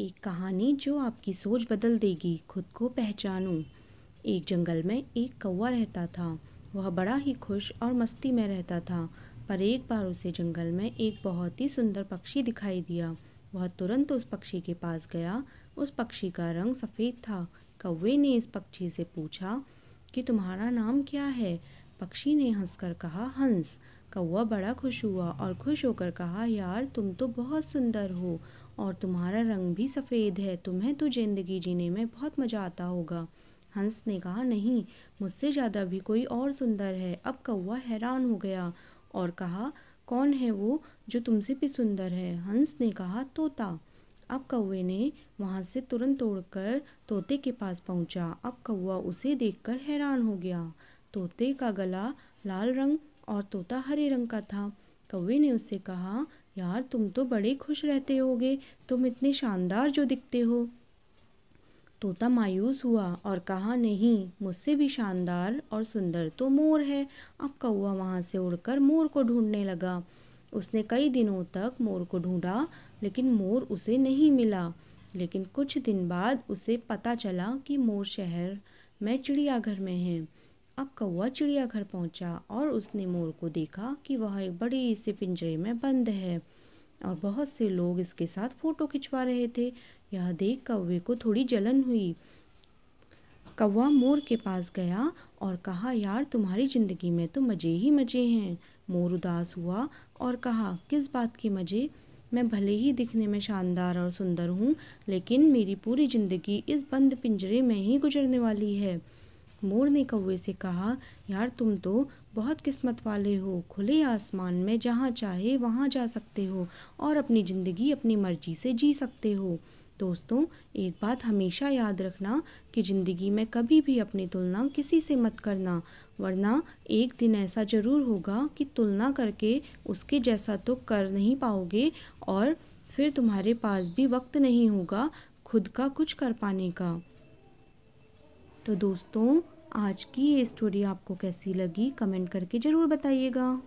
एक कहानी जो आपकी सोच बदल देगी खुद को पहचानो एक जंगल में एक कौवा रहता था वह बड़ा ही खुश और मस्ती में रहता था पर एक बार उसे जंगल में एक बहुत ही सुंदर पक्षी दिखाई दिया वह तुरंत उस पक्षी के पास गया उस पक्षी का रंग सफ़ेद था कौवे ने इस पक्षी से पूछा कि तुम्हारा नाम क्या है पक्षी ने हंसकर कहा हंस कौआ बड़ा खुश हुआ और खुश होकर कहा यार तुम तो बहुत सुंदर हो और तुम्हारा रंग भी सफ़ेद है तुम्हें तो ज़िंदगी जीने में बहुत मज़ा आता होगा हंस ने कहा नहीं मुझसे ज़्यादा भी कोई और सुंदर है अब कौआ हैरान हो गया और कहा कौन है वो जो तुमसे भी सुंदर है हंस ने कहा तोता अब कौवे ने वहाँ से तुरंत तोड़कर तोते के पास पहुँचा अब कौआ उसे देखकर हैरान हो गया तोते का गला लाल रंग और तोता हरे रंग का था कौवे ने उससे कहा यार तुम तो बड़े खुश रहते होगे तुम इतने शानदार जो दिखते हो तोता मायूस हुआ और कहा नहीं मुझसे भी शानदार और सुंदर तो मोर है अब कौआ वहाँ से उड़कर मोर को ढूंढने लगा उसने कई दिनों तक मोर को ढूंढा लेकिन मोर उसे नहीं मिला लेकिन कुछ दिन बाद उसे पता चला कि मोर शहर में चिड़ियाघर में है अब कौवा चिड़ियाघर पहुंचा और उसने मोर को देखा कि वह एक बड़े से पिंजरे में बंद है और बहुत से लोग इसके साथ फ़ोटो खिंचवा रहे थे यह देख कौवे को थोड़ी जलन हुई कौवा मोर के पास गया और कहा यार तुम्हारी ज़िंदगी में तो मज़े ही मज़े हैं मोर उदास हुआ और कहा किस बात के मज़े मैं भले ही दिखने में शानदार और सुंदर हूँ लेकिन मेरी पूरी ज़िंदगी इस बंद पिंजरे में ही गुजरने वाली है मोर ने कौए से कहा यार तुम तो बहुत किस्मत वाले हो खुले आसमान में जहाँ चाहे वहाँ जा सकते हो और अपनी ज़िंदगी अपनी मर्जी से जी सकते हो दोस्तों एक बात हमेशा याद रखना कि ज़िंदगी में कभी भी अपनी तुलना किसी से मत करना वरना एक दिन ऐसा ज़रूर होगा कि तुलना करके उसके जैसा तो कर नहीं पाओगे और फिर तुम्हारे पास भी वक्त नहीं होगा खुद का कुछ कर पाने का तो दोस्तों आज की ये स्टोरी आपको कैसी लगी कमेंट करके ज़रूर बताइएगा